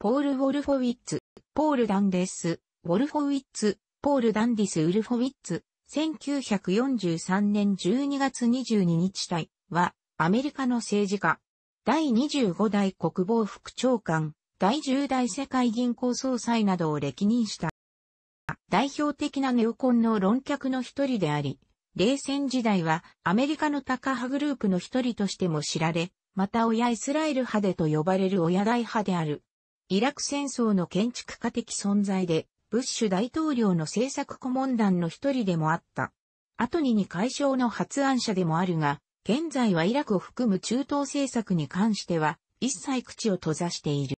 ポール・ウォルフォウィッツ、ポール・ダンデス、ウォルフォウィッツ、ポール・ダンディス・ウルフォウィッツ、1943年12月22日体は、アメリカの政治家、第25代国防副長官、第10代世界銀行総裁などを歴任した。代表的なネオコンの論客の一人であり、冷戦時代はアメリカのタカ派グループの一人としても知られ、また親イスラエル派でと呼ばれる親大派である。イラク戦争の建築家的存在で、ブッシュ大統領の政策顧問団の一人でもあった。後にに解消の発案者でもあるが、現在はイラクを含む中東政策に関しては、一切口を閉ざしている。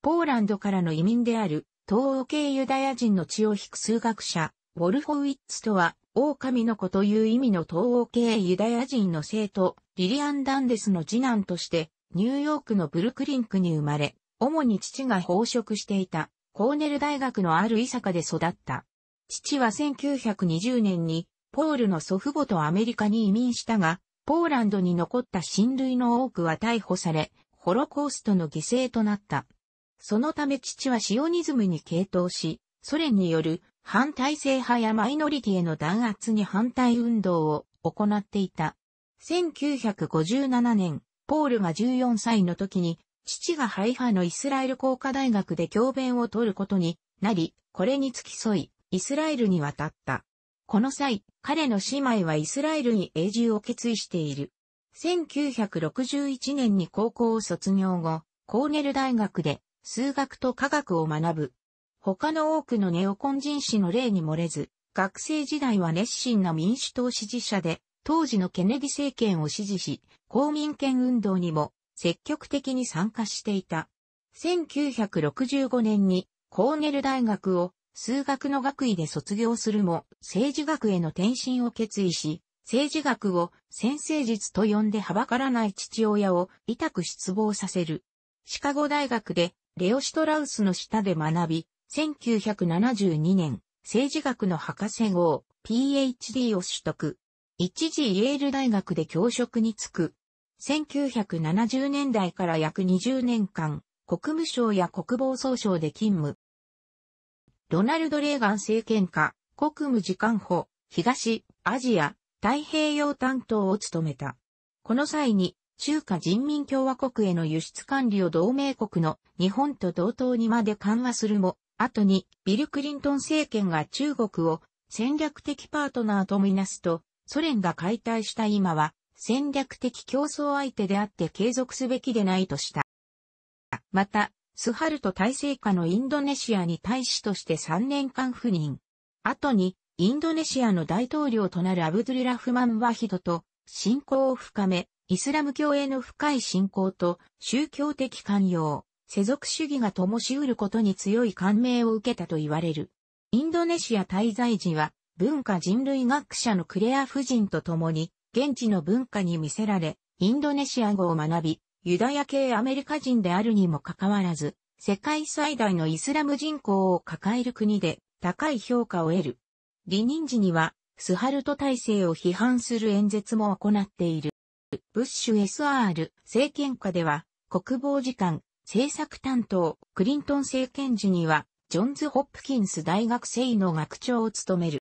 ポーランドからの移民である、東欧系ユダヤ人の血を引く数学者、ウォルフォウィッツとは、狼の子という意味の東欧系ユダヤ人の生徒、リリアン・ダンデスの次男として、ニューヨークのブルクリンクに生まれ、主に父が飽食していた、コーネル大学のある伊坂で育った。父は1920年に、ポールの祖父母とアメリカに移民したが、ポーランドに残った親類の多くは逮捕され、ホロコーストの犠牲となった。そのため父はシオニズムに傾倒し、ソ連による反体制派やマイノリティへの弾圧に反対運動を行っていた。1957年、ポールが14歳の時に父がハイファのイスラエル工科大学で教鞭を取ることになり、これに付き添い、イスラエルに渡った。この際、彼の姉妹はイスラエルに永住を決意している。1961年に高校を卒業後、コーネル大学で数学と科学を学ぶ。他の多くのネオコン人士の例に漏れず、学生時代は熱心な民主党支持者で、当時のケネディ政権を支持し、公民権運動にも積極的に参加していた。1965年にコーネル大学を数学の学位で卒業するも政治学への転身を決意し、政治学を先生術と呼んではばからない父親を痛く失望させる。シカゴ大学でレオ・シュトラウスの下で学び、1972年政治学の博士号 PhD を取得。一時イェール大学で教職に就く1970年代から約20年間、国務省や国防総省で勤務。ロナルド・レーガン政権下、国務次官補、東、アジア、太平洋担当を務めた。この際に、中華人民共和国への輸出管理を同盟国の日本と同等にまで緩和するも、後にビル・クリントン政権が中国を戦略的パートナーとみなすと、ソ連が解体した今は戦略的競争相手であって継続すべきでないとした。また、スハルト体制下のインドネシアに大使として3年間赴任。後に、インドネシアの大統領となるアブドゥルラフマン・ワヒドと、信仰を深め、イスラム教への深い信仰と、宗教的寛容、世俗主義が灯し得ることに強い感銘を受けたと言われる。インドネシア滞在時は、文化人類学者のクレア夫人と共に、現地の文化に魅せられ、インドネシア語を学び、ユダヤ系アメリカ人であるにもかかわらず、世界最大のイスラム人口を抱える国で高い評価を得る。離任時には、スハルト体制を批判する演説も行っている。ブッシュ SR 政権下では、国防次官、政策担当、クリントン政権時には、ジョンズ・ホップキンス大学生の学長を務める。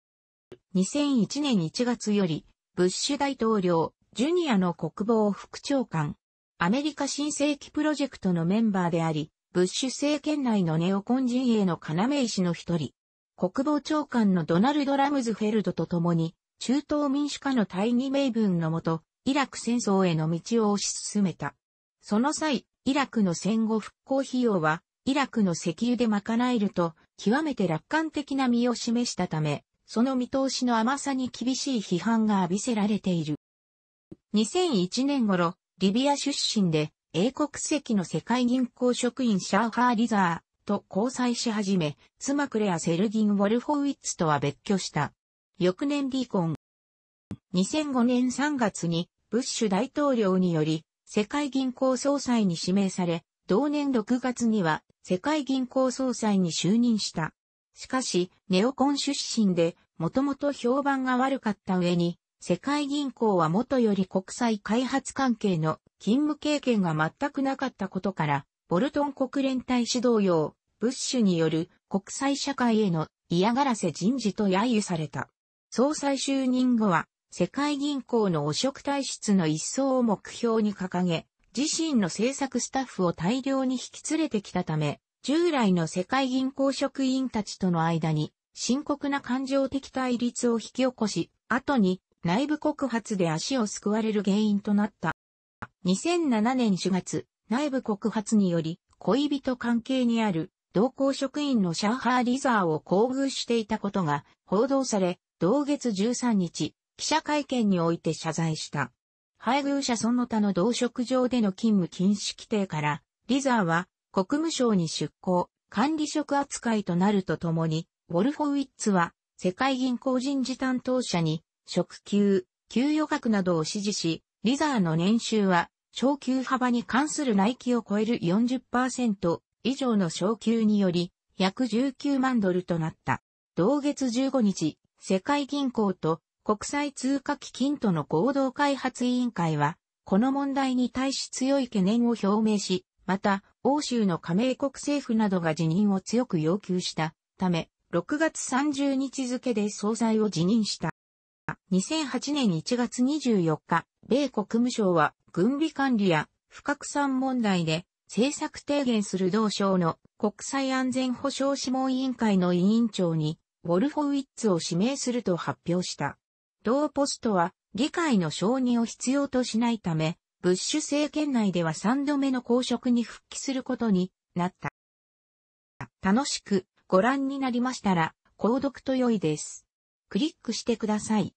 2001年1月より、ブッシュ大統領、ジュニアの国防副長官。アメリカ新世紀プロジェクトのメンバーであり、ブッシュ政権内のネオコン陣営の要石の一人。国防長官のドナルド・ラムズフェルドと共に、中東民主化の大義名分のもと、イラク戦争への道を推し進めた。その際、イラクの戦後復興費用は、イラクの石油で賄えると、極めて楽観的な身を示したため、その見通しの甘さに厳しい批判が浴びせられている。2001年頃、リビア出身で、英国籍の世界銀行職員シャーハー・リザーと交際し始め、妻クレア・セルギン・ウォルフォウィッツとは別居した。翌年離婚。2005年3月に、ブッシュ大統領により、世界銀行総裁に指名され、同年6月には、世界銀行総裁に就任した。しかし、ネオコン出身で、もともと評判が悪かった上に、世界銀行は元より国際開発関係の勤務経験が全くなかったことから、ボルトン国連大使同様、ブッシュによる国際社会への嫌がらせ人事と揶揄された。総裁就任後は、世界銀行の汚職体質の一層を目標に掲げ、自身の政策スタッフを大量に引き連れてきたため、従来の世界銀行職員たちとの間に深刻な感情的対立を引き起こし、後に内部告発で足をすくわれる原因となった。2007年4月、内部告発により恋人関係にある同行職員のシャーハー・リザーを厚遇していたことが報道され、同月13日、記者会見において謝罪した。配偶者その他の同職上での勤務禁止規定から、リザーは国務省に出向、管理職扱いとなるとともに、ウォルフォウィッツは、世界銀行人事担当者に、職給、給与額などを指示し、リザーの年収は、昇給幅に関する内規を超える40%以上の昇給により、約19万ドルとなった。同月15日、世界銀行と国際通貨基金との合同開発委員会は、この問題に対し強い懸念を表明し、また、欧州の加盟国政府などが辞任を強く要求したため、6月30日付で総裁を辞任した。2008年1月24日、米国務省は軍備管理や不拡散問題で政策提言する同省の国際安全保障諮問委員会の委員長にウォルフォウィッツを指名すると発表した。同ポストは議会の承認を必要としないため、ブッシュ政権内では3度目の公職に復帰することになった。楽しくご覧になりましたら、購読と良いです。クリックしてください。